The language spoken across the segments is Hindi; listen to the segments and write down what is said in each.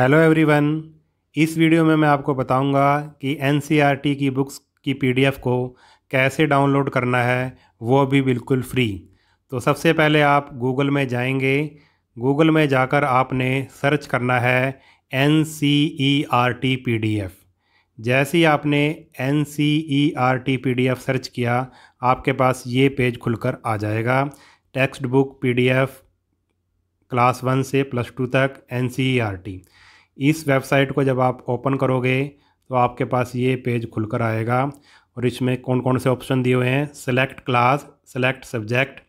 हेलो एवरीवन इस वीडियो में मैं आपको बताऊंगा कि एन e की बुक्स की पीडीएफ को कैसे डाउनलोड करना है वो भी बिल्कुल फ्री तो सबसे पहले आप गूगल में जाएंगे गूगल में जाकर आपने सर्च करना है एन e पीडीएफ जैसे ही आपने N C E R T P D F search किया आपके पास ये पेज खुलकर आ जाएगा text book P D F class one से प्लस टू तक N C E R T इस वेबसाइट को जब आप ओपन करोगे तो आपके पास ये पेज खुलकर आएगा और इसमें कौन कौन से ऑप्शन दिए हुए हैं select class select subject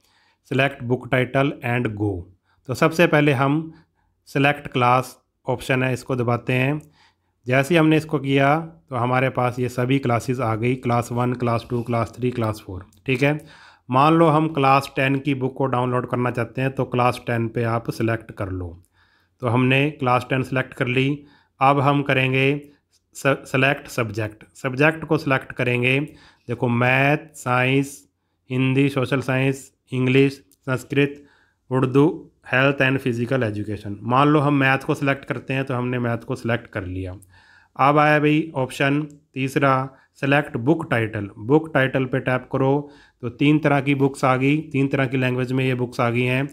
select book title and go तो सबसे पहले हम सेलेक्ट क्लास ऑप्शन है इसको दबाते हैं जैसे हमने इसको किया तो हमारे पास ये सभी क्लासेस आ गई class one class two class three class four ठीक है मान लो हम क्लास टेन की बुक को डाउनलोड करना चाहते हैं तो क्लास टेन पे आप सिलेक्ट कर लो तो हमने क्लास टेन सेलेक्ट कर ली अब हम करेंगे सेलेक्ट सब्जेक्ट सब्जेक्ट को सिलेक्ट करेंगे देखो math science Hindi social science English Sanskrit Urdu health and physical education मान लो हम मैथ को सिलेक्ट करते हैं तो हमने मैथ को सिलेक्ट कर लिया अब आया भाई ऑप्शन तीसरा select book title book title पे टैप करो तो तीन तरह की बुक्स आ गई तीन तरह की लैंग्वेज में ये बुक्स आ गई हैं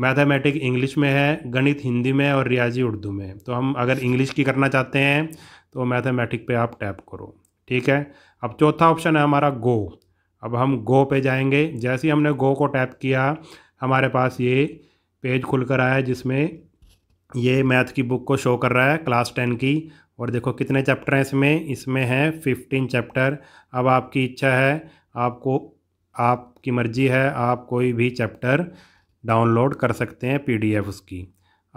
मैथमेटिक इंग्लिश में है गणित हिंदी में और रियाजी उर्दू में तो हम अगर इंग्लिश की करना चाहते हैं तो मैथमेटिक पे आप टैप करो ठीक है अब चौथा ऑप्शन है हमारा गो अब हम गो पे जाएंगे जैसे ही हमने गो को टैप किया हमारे पास ये पेज खुल कर आया जिसमें ये मैथ की बुक को शो कर रहा है क्लास टेन की और देखो कितने चैप्टर हैं इसमें इसमें हैं फिफ्टीन चैप्टर अब आपकी इच्छा है आपको आपकी मर्जी है आप कोई भी चैप्टर डाउनलोड कर सकते हैं पीडीएफ उसकी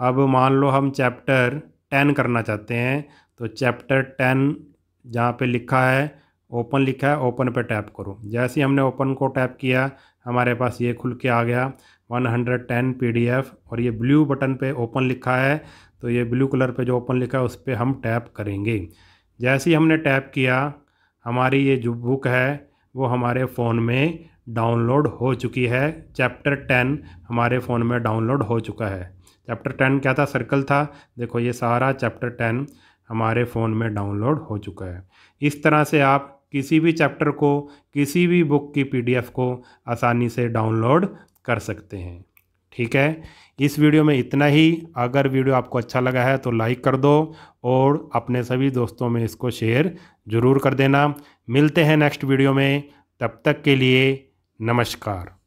अब मान लो हम चैप्टर टेन करना चाहते हैं तो चैप्टर टेन जहाँ पे लिखा है ओपन लिखा है ओपन पे टैप करो जैसे ही हमने ओपन को टैप किया हमारे पास ये खुल के आ गया 110 पीडीएफ और ये ब्लू बटन पे ओपन लिखा है तो ये ब्लू कलर पे जो ओपन लिखा है उस पर हम टैप करेंगे जैसे ही हमने टैप किया हमारी ये जो बुक है वो हमारे फ़ोन में डाउनलोड हो चुकी है चैप्टर टेन हमारे फ़ोन में डाउनलोड हो चुका है चैप्टर टेन क्या था सर्कल था देखो ये सारा चैप्टर टेन हमारे फ़ोन में डाउनलोड हो चुका है इस तरह से आप किसी भी चैप्टर को किसी भी बुक की पीडीएफ को आसानी से डाउनलोड कर सकते हैं ठीक है इस वीडियो में इतना ही अगर वीडियो आपको अच्छा लगा है तो लाइक कर दो और अपने सभी दोस्तों में इसको शेयर ज़रूर कर देना मिलते हैं नेक्स्ट वीडियो में तब तक के लिए नमस्कार